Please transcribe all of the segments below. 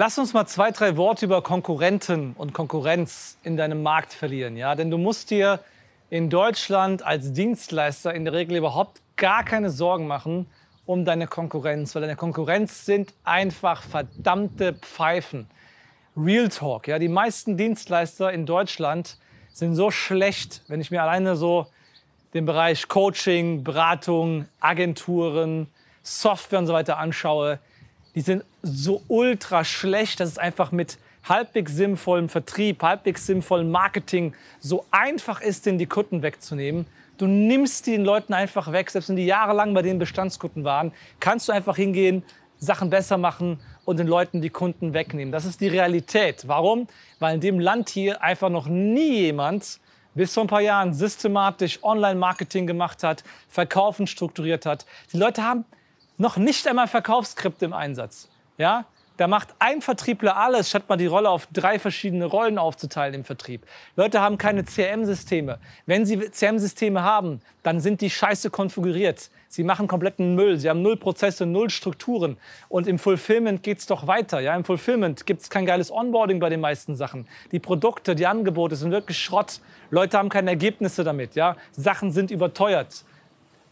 Lass uns mal zwei, drei Worte über Konkurrenten und Konkurrenz in deinem Markt verlieren. Ja? Denn du musst dir in Deutschland als Dienstleister in der Regel überhaupt gar keine Sorgen machen um deine Konkurrenz, weil deine Konkurrenz sind einfach verdammte Pfeifen. Real Talk, ja, die meisten Dienstleister in Deutschland sind so schlecht, wenn ich mir alleine so den Bereich Coaching, Beratung, Agenturen, Software und so weiter anschaue, die sind so ultra schlecht, dass es einfach mit halbwegs sinnvollem Vertrieb, halbwegs sinnvollem Marketing so einfach ist, den die Kunden wegzunehmen. Du nimmst den Leuten einfach weg, selbst wenn die jahrelang bei den Bestandskunden waren, kannst du einfach hingehen, Sachen besser machen und den Leuten die Kunden wegnehmen. Das ist die Realität. Warum? Weil in dem Land hier einfach noch nie jemand bis vor ein paar Jahren systematisch Online-Marketing gemacht hat, Verkaufen strukturiert hat. Die Leute haben noch nicht einmal Verkaufsskripte im Einsatz. Ja? Da macht ein Vertriebler alles, statt mal die Rolle auf drei verschiedene Rollen aufzuteilen im Vertrieb. Leute haben keine CRM-Systeme. Wenn sie CRM-Systeme haben, dann sind die scheiße konfiguriert. Sie machen kompletten Müll. Sie haben null Prozesse, null Strukturen. Und im Fulfillment geht's doch weiter. Ja, im Fulfillment gibt's kein geiles Onboarding bei den meisten Sachen. Die Produkte, die Angebote sind wirklich Schrott. Leute haben keine Ergebnisse damit. Ja, Sachen sind überteuert.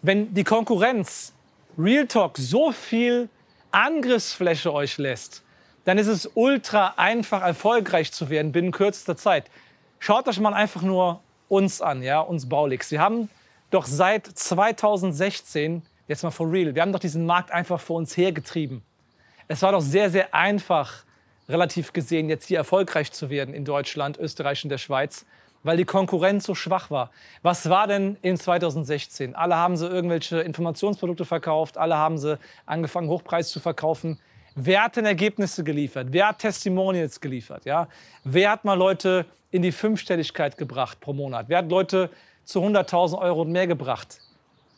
Wenn die Konkurrenz Real Talk so viel Angriffsfläche euch lässt, dann ist es ultra einfach, erfolgreich zu werden binnen kürzester Zeit. Schaut euch mal einfach nur uns an, ja, uns Baulix. Wir haben doch seit 2016, jetzt mal for real, wir haben doch diesen Markt einfach vor uns hergetrieben. Es war doch sehr, sehr einfach, relativ gesehen, jetzt hier erfolgreich zu werden in Deutschland, Österreich und der Schweiz weil die Konkurrenz so schwach war. Was war denn in 2016? Alle haben sie irgendwelche Informationsprodukte verkauft, alle haben sie angefangen, Hochpreis zu verkaufen. Wer hat denn Ergebnisse geliefert? Wer hat Testimonials geliefert? Ja? Wer hat mal Leute in die Fünfstelligkeit gebracht pro Monat? Wer hat Leute zu 100.000 Euro und mehr gebracht?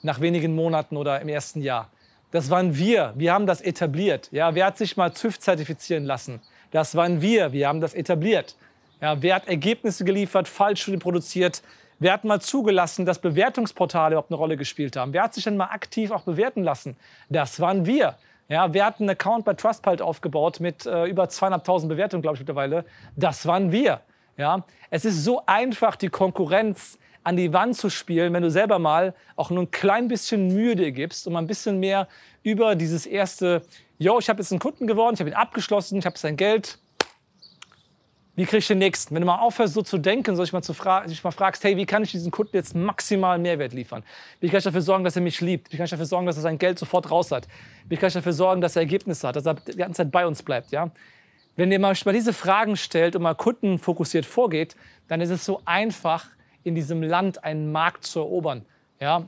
Nach wenigen Monaten oder im ersten Jahr. Das waren wir. Wir haben das etabliert. Ja? Wer hat sich mal TÜV zertifizieren lassen? Das waren wir. Wir haben das etabliert. Ja, wer hat Ergebnisse geliefert, Fallstudien produziert? Wer hat mal zugelassen, dass Bewertungsportale überhaupt eine Rolle gespielt haben? Wer hat sich denn mal aktiv auch bewerten lassen? Das waren wir. Ja, wer hat einen Account bei Trustpilot aufgebaut mit äh, über 200.000 Bewertungen, glaube ich, mittlerweile? Das waren wir. Ja, es ist so einfach, die Konkurrenz an die Wand zu spielen, wenn du selber mal auch nur ein klein bisschen Mühe dir gibst und mal ein bisschen mehr über dieses erste, yo, ich habe jetzt einen Kunden geworden, ich habe ihn abgeschlossen, ich habe sein Geld, wie kriege ich den nächsten? Wenn du mal aufhörst, so zu denken, so ich mal, zu fra ich mal fragst, hey, wie kann ich diesen Kunden jetzt maximalen Mehrwert liefern? Wie kann ich dafür sorgen, dass er mich liebt? Wie kann ich dafür sorgen, dass er sein Geld sofort raus hat? Wie kann ich dafür sorgen, dass er Ergebnisse hat, dass er die ganze Zeit bei uns bleibt? Ja? Wenn ihr mal diese Fragen stellt und mal kundenfokussiert vorgeht, dann ist es so einfach, in diesem Land einen Markt zu erobern. Ja?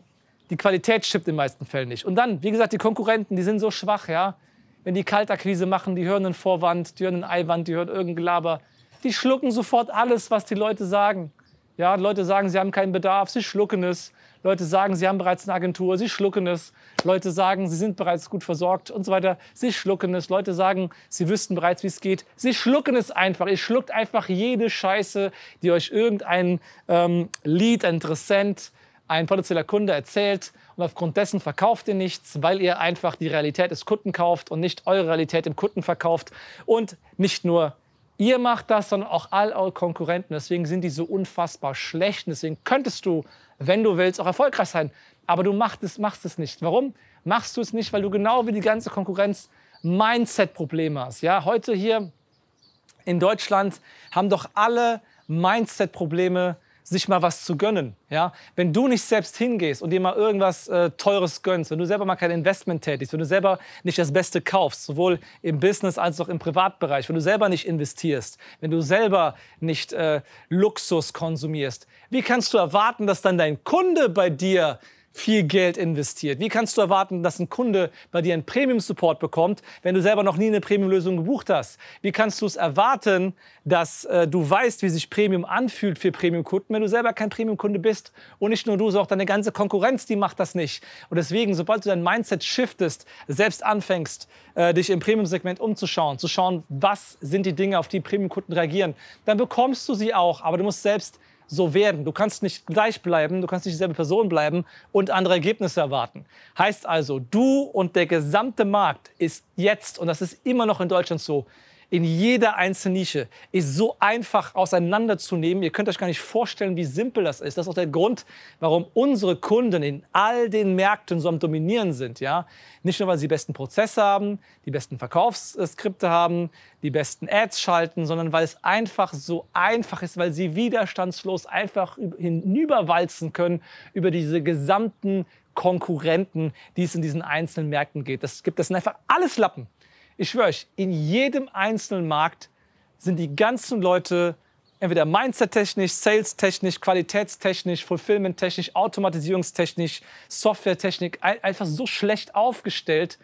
Die Qualität schippt in den meisten Fällen nicht. Und dann, wie gesagt, die Konkurrenten, die sind so schwach, ja. Wenn die Kaltakquise machen, die hören einen Vorwand, die hören einen Eiwand, die hören irgendein Gelaber die schlucken sofort alles, was die Leute sagen. Ja, Leute sagen, sie haben keinen Bedarf, sie schlucken es. Leute sagen, sie haben bereits eine Agentur, sie schlucken es. Leute sagen, sie sind bereits gut versorgt und so weiter, sie schlucken es. Leute sagen, sie wüssten bereits, wie es geht, sie schlucken es einfach. Ihr schluckt einfach jede Scheiße, die euch irgendein ähm, Lead, ein Interessent, ein potenzieller Kunde erzählt. Und aufgrund dessen verkauft ihr nichts, weil ihr einfach die Realität des Kunden kauft und nicht eure Realität dem Kunden verkauft. Und nicht nur ihr macht das, sondern auch all eure Konkurrenten. Deswegen sind die so unfassbar schlecht. Deswegen könntest du, wenn du willst, auch erfolgreich sein. Aber du machst es, machst es nicht. Warum? Machst du es nicht, weil du genau wie die ganze Konkurrenz Mindset-Probleme hast. Ja, heute hier in Deutschland haben doch alle Mindset-Probleme sich mal was zu gönnen. Ja? Wenn du nicht selbst hingehst und dir mal irgendwas äh, Teures gönnst, wenn du selber mal kein Investment tätigst, wenn du selber nicht das Beste kaufst, sowohl im Business als auch im Privatbereich, wenn du selber nicht investierst, wenn du selber nicht äh, Luxus konsumierst, wie kannst du erwarten, dass dann dein Kunde bei dir viel Geld investiert? Wie kannst du erwarten, dass ein Kunde bei dir einen Premium-Support bekommt, wenn du selber noch nie eine Premium-Lösung gebucht hast? Wie kannst du es erwarten, dass äh, du weißt, wie sich Premium anfühlt für Premium-Kunden, wenn du selber kein Premium-Kunde bist? Und nicht nur du, sondern auch deine ganze Konkurrenz, die macht das nicht. Und deswegen, sobald du dein Mindset shiftest, selbst anfängst, äh, dich im Premium-Segment umzuschauen, zu schauen, was sind die Dinge, auf die Premium-Kunden reagieren, dann bekommst du sie auch. Aber du musst selbst so werden. Du kannst nicht gleich bleiben, du kannst nicht dieselbe Person bleiben und andere Ergebnisse erwarten. Heißt also, du und der gesamte Markt ist jetzt, und das ist immer noch in Deutschland so, in jeder einzelnen Nische ist so einfach auseinanderzunehmen. Ihr könnt euch gar nicht vorstellen, wie simpel das ist. Das ist auch der Grund, warum unsere Kunden in all den Märkten so am Dominieren sind. Ja? Nicht nur, weil sie die besten Prozesse haben, die besten Verkaufsskripte haben, die besten Ads schalten, sondern weil es einfach so einfach ist, weil sie widerstandslos einfach hinüberwalzen können über diese gesamten Konkurrenten, die es in diesen einzelnen Märkten geht. Das gibt das sind einfach alles Lappen. Ich schwöre euch, in jedem einzelnen Markt sind die ganzen Leute entweder Mindset-technisch, Sales-technisch, Qualitätstechnisch, Fulfillment-technisch, Automatisierungstechnisch, software technisch einfach so schlecht aufgestellt,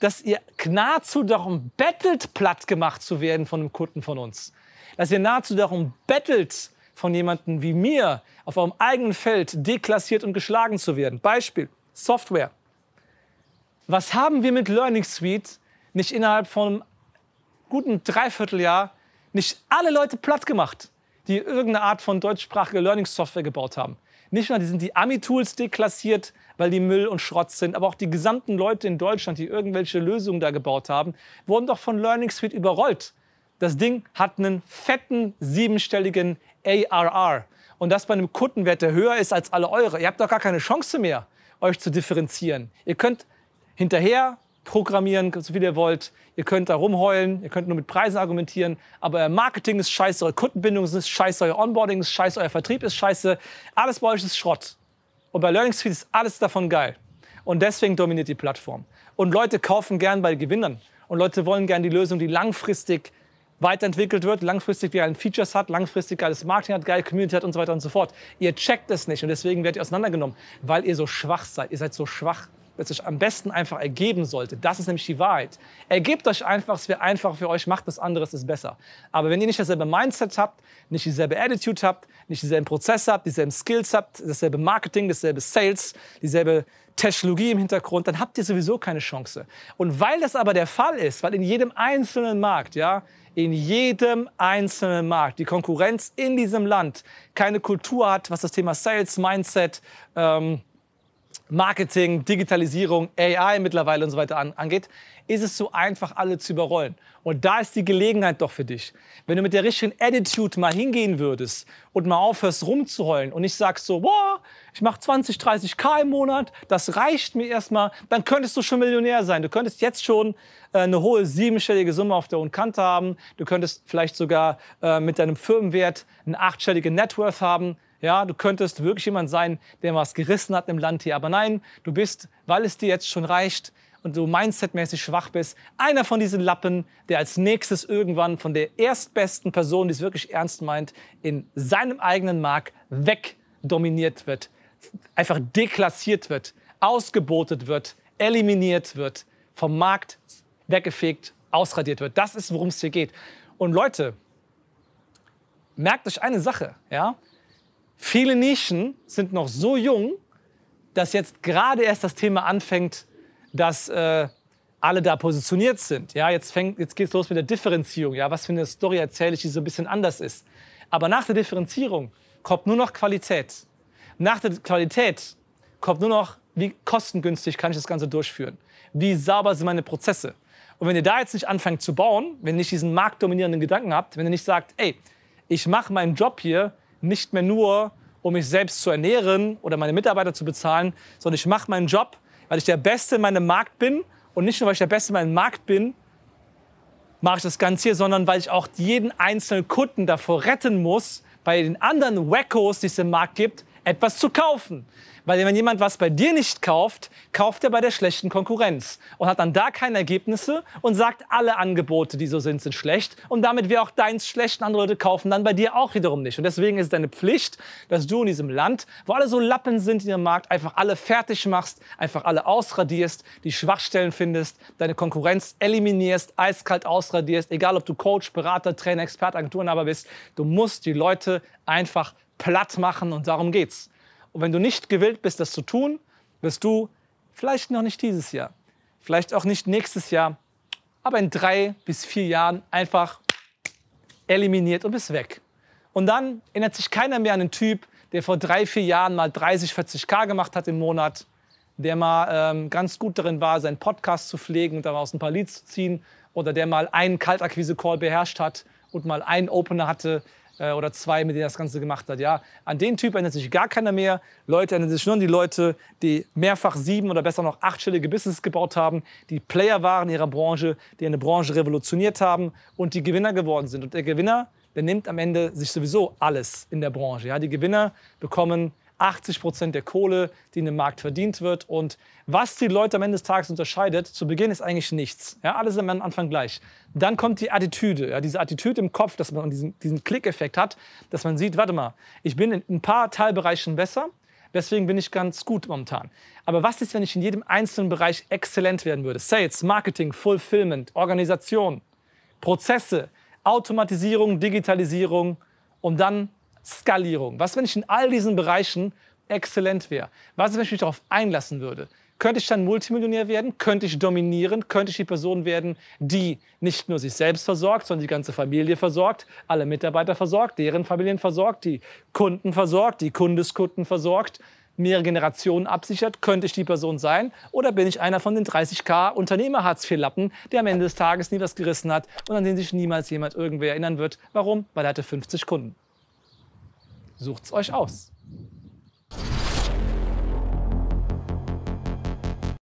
dass ihr nahezu darum bettelt, platt gemacht zu werden von einem Kunden von uns. Dass ihr nahezu darum bettelt, von jemandem wie mir auf eurem eigenen Feld deklassiert und geschlagen zu werden. Beispiel, Software. Was haben wir mit Learning Suite nicht innerhalb von einem guten Dreivierteljahr nicht alle Leute platt gemacht, die irgendeine Art von deutschsprachige Learning Software gebaut haben. Nicht nur die sind die Ami-Tools deklassiert, weil die Müll und Schrott sind, aber auch die gesamten Leute in Deutschland, die irgendwelche Lösungen da gebaut haben, wurden doch von Learning Suite überrollt. Das Ding hat einen fetten siebenstelligen ARR. Und das bei einem Kundenwert, der höher ist als alle eure. Ihr habt doch gar keine Chance mehr, euch zu differenzieren. Ihr könnt hinterher programmieren, so viel ihr wollt. Ihr könnt da rumheulen, ihr könnt nur mit Preisen argumentieren, aber euer Marketing ist scheiße, eure Kundenbindung ist scheiße, euer Onboarding ist scheiße, euer Vertrieb ist scheiße. Alles bei euch ist Schrott. Und bei Learning Suite ist alles davon geil. Und deswegen dominiert die Plattform. Und Leute kaufen gern bei Gewinnern. Und Leute wollen gern die Lösung, die langfristig weiterentwickelt wird, langfristig die geilen Features hat, langfristig geiles Marketing hat, geile Community hat und so weiter und so fort. Ihr checkt es nicht und deswegen werdet ihr auseinandergenommen, weil ihr so schwach seid. Ihr seid so schwach es euch am besten einfach ergeben sollte. Das ist nämlich die Wahrheit. Ergebt euch einfach, es wäre einfach für euch, macht was anderes, ist besser. Aber wenn ihr nicht dasselbe Mindset habt, nicht dieselbe Attitude habt, nicht dieselben Prozesse habt, dieselben Skills habt, dasselbe Marketing, dasselbe Sales, dieselbe Technologie im Hintergrund, dann habt ihr sowieso keine Chance. Und weil das aber der Fall ist, weil in jedem einzelnen Markt, ja, in jedem einzelnen Markt die Konkurrenz in diesem Land keine Kultur hat, was das Thema Sales, Mindset, ähm, Marketing, Digitalisierung, AI mittlerweile und so weiter an, angeht, ist es so einfach, alle zu überrollen. Und da ist die Gelegenheit doch für dich. Wenn du mit der richtigen Attitude mal hingehen würdest und mal aufhörst rumzuheulen und nicht sagst so, boah, ich mache 20, 30k im Monat, das reicht mir erstmal, dann könntest du schon Millionär sein. Du könntest jetzt schon äh, eine hohe siebenstellige Summe auf der hohen Kante haben. Du könntest vielleicht sogar äh, mit deinem Firmenwert eine achtstellige Networth haben. Ja, du könntest wirklich jemand sein, der was gerissen hat im Land hier. Aber nein, du bist, weil es dir jetzt schon reicht und du mindsetmäßig schwach bist, einer von diesen Lappen, der als nächstes irgendwann von der erstbesten Person, die es wirklich ernst meint, in seinem eigenen Markt wegdominiert wird, einfach deklassiert wird, ausgebotet wird, eliminiert wird, vom Markt weggefegt, ausradiert wird. Das ist, worum es hier geht. Und Leute, merkt euch eine Sache, ja? Viele Nischen sind noch so jung, dass jetzt gerade erst das Thema anfängt, dass äh, alle da positioniert sind. Ja, jetzt, fängt, jetzt geht's los mit der Differenzierung. Ja, was für eine Story erzähle ich, die so ein bisschen anders ist. Aber nach der Differenzierung kommt nur noch Qualität. Nach der Qualität kommt nur noch, wie kostengünstig kann ich das Ganze durchführen? Wie sauber sind meine Prozesse? Und wenn ihr da jetzt nicht anfängt zu bauen, wenn ihr nicht diesen marktdominierenden Gedanken habt, wenn ihr nicht sagt, ey, ich mache meinen Job hier nicht mehr nur, um mich selbst zu ernähren oder meine Mitarbeiter zu bezahlen, sondern ich mache meinen Job, weil ich der Beste in meinem Markt bin. Und nicht nur, weil ich der Beste in meinem Markt bin, mache ich das Ganze hier, sondern weil ich auch jeden einzelnen Kunden davor retten muss, bei den anderen Wackos, die es im Markt gibt, etwas zu kaufen. Weil wenn jemand was bei dir nicht kauft, kauft er bei der schlechten Konkurrenz und hat dann da keine Ergebnisse und sagt, alle Angebote, die so sind, sind schlecht und damit wäre auch deins schlecht und andere Leute kaufen dann bei dir auch wiederum nicht. Und deswegen ist es deine Pflicht, dass du in diesem Land, wo alle so Lappen sind in ihrem Markt, einfach alle fertig machst, einfach alle ausradierst, die Schwachstellen findest, deine Konkurrenz eliminierst, eiskalt ausradierst, egal ob du Coach, Berater, Trainer, Agenturinhaber bist, du musst die Leute einfach platt machen und darum geht's. Und wenn du nicht gewillt bist, das zu tun, wirst du vielleicht noch nicht dieses Jahr, vielleicht auch nicht nächstes Jahr, aber in drei bis vier Jahren einfach eliminiert und bist weg. Und dann erinnert sich keiner mehr an den Typ, der vor drei, vier Jahren mal 30, 40k gemacht hat im Monat, der mal ähm, ganz gut darin war, seinen Podcast zu pflegen und daraus ein paar Leads zu ziehen oder der mal einen Kaltakquise-Call beherrscht hat und mal einen Opener hatte äh, oder zwei, mit denen das Ganze gemacht hat. Ja, an den Typ erinnert sich gar keiner mehr. Leute erinnern sich nur an die Leute, die mehrfach sieben oder besser noch achtstellige Business gebaut haben, die Player waren in ihrer Branche, die eine Branche revolutioniert haben und die Gewinner geworden sind. Und der Gewinner, der nimmt am Ende sich sowieso alles in der Branche. Ja, die Gewinner bekommen 80 Prozent der Kohle, die in dem Markt verdient wird. Und was die Leute am Ende des Tages unterscheidet, zu Beginn ist eigentlich nichts. Ja, alles ist am Anfang gleich. Dann kommt die Attitüde, ja, diese Attitüde im Kopf, dass man diesen, diesen Klickeffekt hat, dass man sieht, warte mal, ich bin in ein paar Teilbereichen besser, Deswegen bin ich ganz gut momentan. Aber was ist, wenn ich in jedem einzelnen Bereich exzellent werden würde? Sales, Marketing, Fulfillment, Organisation, Prozesse, Automatisierung, Digitalisierung und dann Skalierung? Was, wenn ich in all diesen Bereichen exzellent wäre? Was, wenn ich mich darauf einlassen würde? Könnte ich dann Multimillionär werden? Könnte ich dominieren? Könnte ich die Person werden, die nicht nur sich selbst versorgt, sondern die ganze Familie versorgt, alle Mitarbeiter versorgt, deren Familien versorgt, die Kunden versorgt, die Kundeskunden versorgt, mehrere Generationen absichert? Könnte ich die Person sein? Oder bin ich einer von den 30k Unternehmer Hartz IV Lappen, der am Ende des Tages nie was gerissen hat und an den sich niemals jemand irgendwer erinnern wird? Warum? Weil er hatte 50 Kunden. Sucht's euch aus.